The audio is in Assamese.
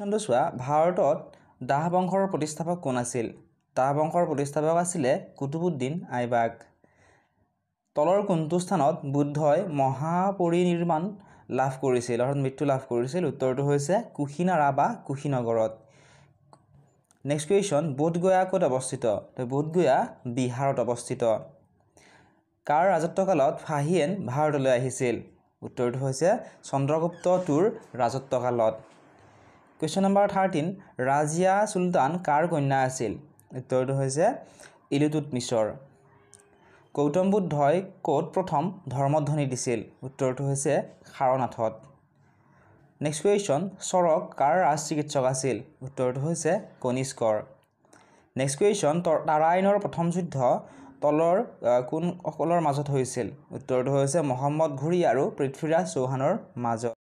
চোৱা ভাৰতত দাহ বংশৰ প্ৰতিষ্ঠাপক কোন আছিল দাহ বংশৰ প্ৰতিষ্ঠাপক আছিলে কুতুবুদ্দিন আইবাগ তলৰ কোনটো স্থানত বুদ্ধই মহাপৰিনিৰ্মাণ লাভ কৰিছিল অৰ্থাৎ মৃত্যু লাভ কৰিছিল উত্তৰটো হৈছে কুশিনাৰা বা কুশিনগৰত নেক্সট কুৱেশ্যন বোধগয়া ক'ত অৱস্থিত বোধগয়া বিহাৰত অৱস্থিত কাৰ ৰাজত্বকালত ফাহিয়েন ভাৰতলৈ আহিছিল উত্তৰটো হৈছে চন্দ্ৰগুপ্ত টুৰ ৰাজত্বকালত question number thirteen Razia Sultan কাৰ কন্যা আছিল উত্তৰটো হৈছে ইলুটুটমিছৰ গৌতম বুদ্ধই ক'ত প্ৰথম ধৰ্মধ্বনি দিছিল উত্তৰটো হৈছে সাৰনাথত নেক্সট কুৱেশ্যন চৰক কাৰ ৰাজ চিকিৎসক আছিল উত্তৰটো হৈছে কনিষ্কৰ নেক্সট কুৱেশ্যন তাৰাইনৰ প্ৰথম যুদ্ধ তলৰ কোনসকলৰ মাজত হৈছিল উত্তৰটো হৈছে মহম্মদ ঘূৰি আৰু পৃথ্বীৰাজ চৌহানৰ মাজত